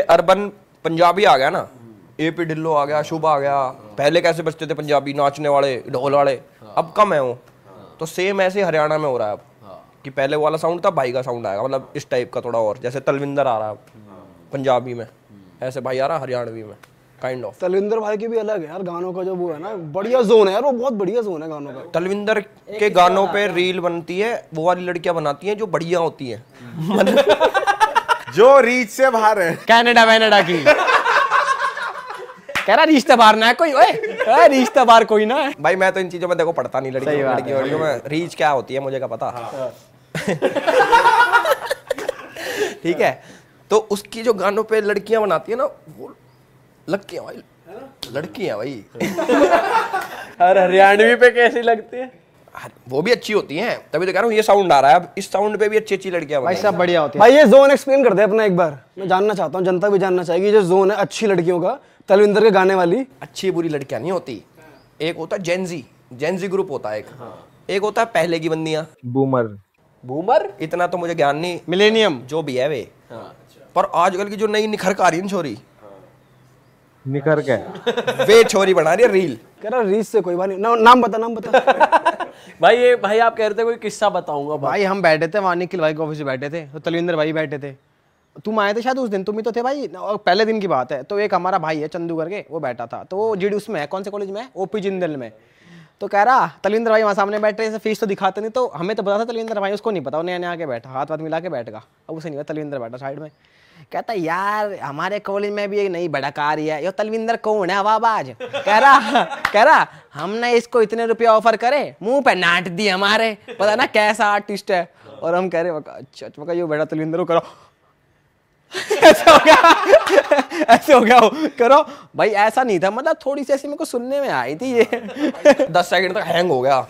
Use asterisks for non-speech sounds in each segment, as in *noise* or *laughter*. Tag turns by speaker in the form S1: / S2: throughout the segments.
S1: Urban Punjabi आ गया ना A P Dhillon आ गया शुभ आ गया पहले कैसे बचते थे पंजाबी नाचने वाले ढोल वाले अब कम है वो तो सेम ऐसे हरियाणा में हो रहा है अब कि पहले वाला साउंड था भाई का साउंड आएगा मतलब इस टाइप का थोड़ा और जैसे तलविंदर आ रहा है पंजाबी में ऐसे भाई आ रहा हरियाणवी में काइंड ऑफ तलविंदर भाई की भी अलग है यार गानों का जो वो है ना बढ़िया जोन है यार वो बहुत बढ़िया जोन है गानों का तलविंदर के गानों पे रील बनती है वो वाली लड़कियां बनाती हैं जो बढ़िया होती हैं जो रीच से बाहर है कैनेडा वैनेडा की कह रहा रिश्ते बार ना है कोई ओए रिश्ते बार कोई ना है भाई मैं तो इन चीजों में देखो पढ़ता नहीं लड़की लड़की और मैं रीच क्या होती है मुझे क्या पता हाँ। ठीक है तो उसकी जो गानों पे लड़कियां बनाती है ना वो लड़कियां भाई हाँ। लड़कियां भाई *laughs* और हरियाणवी पे कैसी लगती है हाँ, वो भी अच्छी होती हैं तभी तो कह रहा हूँ ये साउंड आ रहा है अब इस साउंड पे भी अच्छी अच्छी लड़कियां भाई साहब बढ़िया होती है भाई ये जोन एक्सप्लेन कर दे अपना एक बार मैं जानना चाहता हूँ जनता भी जानना चाहेगी जो जोन है अच्छी लड़कियों का तलविंदर के गाने वाली अच्छी बुरी लड़कियां नहीं होती हाँ। एक होता है जेनजी जेनजी ग्रुप होता है एक हाँ। एक होता है पहले की बंदियां बूमर बूमर इतना तो मुझे ज्ञान नहीं मिलेनियम जो भी है वे अच्छा। पर आजकल की जो नई निखर का रही छोरी निखर के वे छोरी बना रही है रील कह रहा
S2: रील से कोई बात नहीं नाम बता नाम बता *laughs* भाई ये भाई आप कह रहे थे कोई किस्सा बताऊंगा भाई हम बैठे थे वहाँ निखिल भाई के ऑफिस में बैठे थे तो तलविंदर भाई बैठे थे तुम आए थे शायद उस दिन तुम ही तो थे भाई और पहले दिन की बात है तो एक हमारा भाई है चंदू करके वो बैठा था तो वो जी हाँ। उसमें है कौन से कॉलेज में है ओपी जिंदल में तो कह रहा तलविंदर भाई वहाँ सामने बैठ रहे हैं फीस तो दिखाते नहीं तो हमें तो पता था तलिंदर भाई उसको नहीं पता उन्हें आने आके बैठा हाथ हाथ मिला के बैठगा अब उसे नहीं पता तलिंदर बैठा साइड में कहता यार हमारे कॉलेज में भी एक नई भड़क आ रही है यो तलविंदर कौन है हवाबाज कह रहा कह रहा हमने इसको इतने रुपया ऑफर करे मुंह पे नाट दी हमारे पता ना कैसा आर्टिस्ट है और हम कह रहे अच्छा अच्छा यो बेटा तलविंदर करो ऐसे हो गया *laughs* ऐसे हो गया करो भाई ऐसा नहीं था मतलब थोड़ी सी ऐसी मेरे को सुनने में आई थी ये
S1: *laughs* दस सेकंड तक हैंग हो गया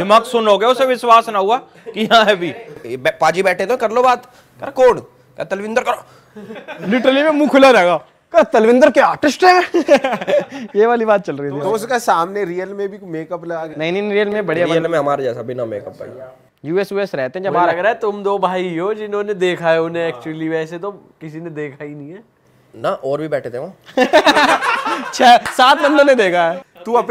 S1: दिमाग सुन हो गया उसे विश्वास ना हुआ कि यहाँ है भी पाजी बैठे तो कर लो बात कर कोड कर तलविंदर करो लिटरली में मुंह खुला रहेगा तलविंदर के आर्टिस्ट है *laughs* ये वाली बात चल रही थी तो उसका सामने रियल में भी मेकअप लगा नहीं नहीं रियल में बढ़िया रियल में हमारे जैसा बिना मेकअप भाई यूएस यूएस रहते हैं जब लग रहा है तुम दो भाई हो जिन्होंने देखा है उन्हें एक्चुअली हाँ। वैसे तो किसी ने देखा ही नहीं है ना और भी बैठे थे वो *laughs* सात बंदों ने देखा है तू अपने